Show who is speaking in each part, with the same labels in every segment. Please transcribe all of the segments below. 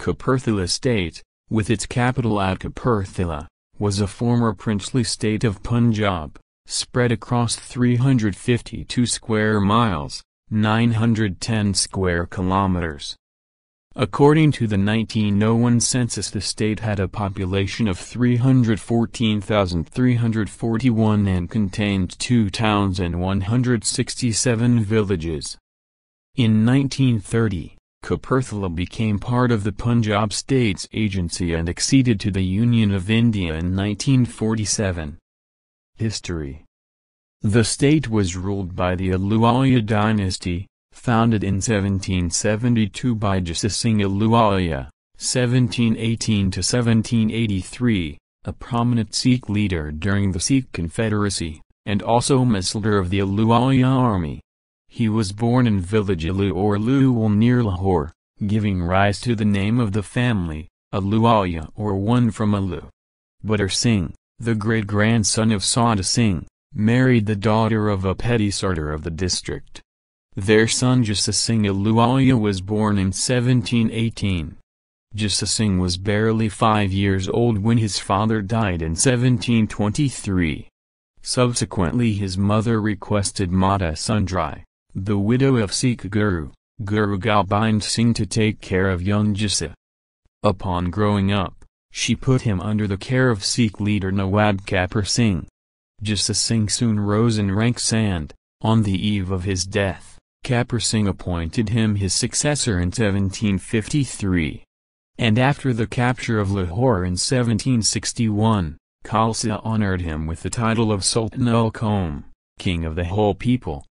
Speaker 1: Kapurthala state, with its capital at Kapurthala, was a former princely state of Punjab, spread across 352 square miles, 910 square kilometers. According to the 1901 census the state had a population of 314,341 and contained two towns and 167 villages. In 1930, Kapurthala became part of the Punjab States Agency and acceded to the Union of India in 1947. History The state was ruled by the Aluwaliya dynasty, founded in 1772 by Jasasingh Aluwalia, 1718-1783, a prominent Sikh leader during the Sikh Confederacy, and also Misleader of the Aluwalia army. He was born in village Ilu or Luwal near Lahore, giving rise to the name of the family, Aluwalia or one from Alu. Butter Singh, the great-grandson of Sada Singh, married the daughter of a petty sardar of the district. Their son Jasasingh Aluoya was born in 1718. Singh was barely five years old when his father died in 1723. Subsequently his mother requested Mata Sundrai, the widow of Sikh Guru, Guru Gobind Singh to take care of young Jasa. Upon growing up, she put him under the care of Sikh leader Nawab Kapur Singh. Jasa Singh soon rose in ranks and, on the eve of his death, Kapur Singh appointed him his successor in 1753. And after the capture of Lahore in 1761, Khalsa honored him with the title of Sultan al Qom, king of the whole people.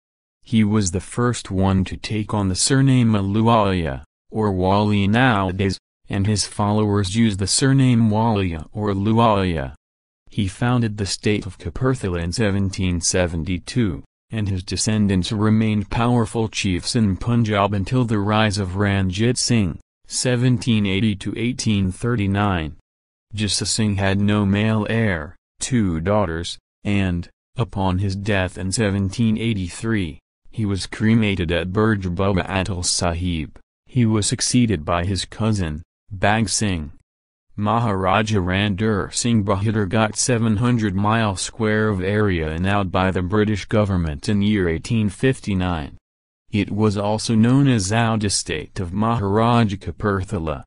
Speaker 1: He was the first one to take on the surname Alualiya, or Wali nowadays, and his followers use the surname Waliya or Lualiya. He founded the state of Kapurthala in 1772 and his descendants remained powerful chiefs in Punjab until the rise of Ranjit Singh, 1780-1839. Jassa Singh had no male heir, two daughters, and, upon his death in 1783, he was cremated at Burj Baba Atal Sahib. He was succeeded by his cousin, Bag Singh. Maharaja Randur Singh Bahadur got 700 mile square of area in out by the British government in year 1859. It was also known as Out Estate of Maharaja Kapurthala.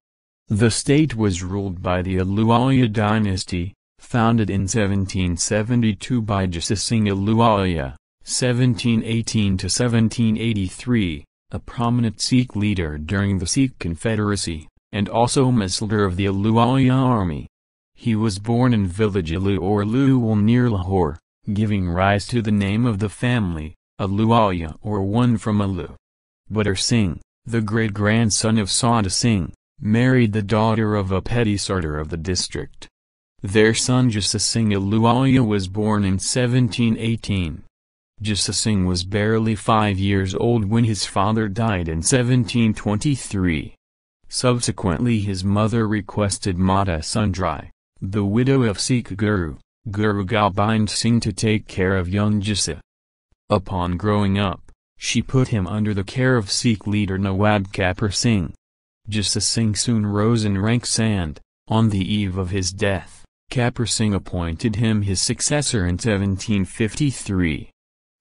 Speaker 1: The state was ruled by the Aluwalya dynasty, founded in 1772 by Singh Aluwalya, 1718-1783, a prominent Sikh leader during the Sikh Confederacy and also Maslar of the Aluwaliya army. He was born in village Alu or Aluwal near Lahore, giving rise to the name of the family, Aluwaliya or one from Alu. Butter Singh, the great-grandson of Sada Singh, married the daughter of a petty sardar of the district. Their son Jasa Singh Aluwaliya was born in 1718. Jasa Singh was barely five years old when his father died in 1723. Subsequently his mother requested Mata Sundri, the widow of Sikh Guru, Guru Gobind Singh to take care of young Jissa. Upon growing up, she put him under the care of Sikh leader Nawab Kapur Singh. Jissa Singh soon rose in ranks and, on the eve of his death, Kapur Singh appointed him his successor in 1753.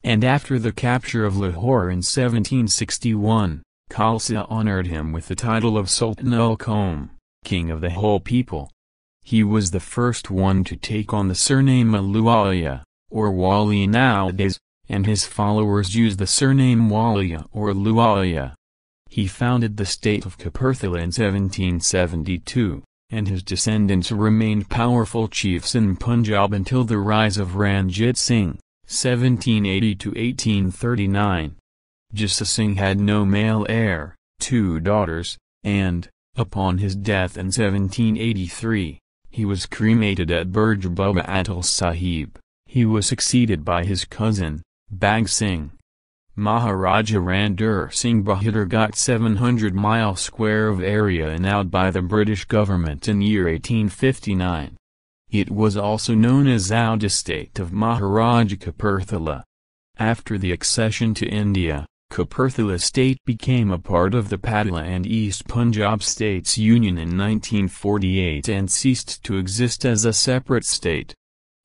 Speaker 1: And after the capture of Lahore in 1761, Khalsa honored him with the title of Sultan al Qom, king of the whole people. He was the first one to take on the surname Aluwaliya, or Wali nowadays, and his followers use the surname Waliya or Luwaliya. He founded the state of Kapurthala in 1772 and his descendants remained powerful chiefs in Punjab until the rise of Ranjit Singh, 1780-1839. Jissa Singh had no male heir, two daughters, and, upon his death in 1783, he was cremated at Burj Baba Atal Sahib. He was succeeded by his cousin, Bag Singh. Maharaja Randur Singh Bahadur got 700 mile square of area endowed out by the British government in year 1859. It was also known as Oud Estate of Maharaja Kapurthala. After the accession to India, Kapurthala state became a part of the Padla and East Punjab states union in 1948 and ceased to exist as a separate state.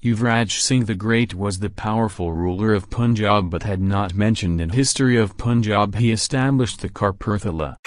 Speaker 1: Yuvraj Singh the Great was the powerful ruler of Punjab but had not mentioned in history of Punjab he established the Karpurthala.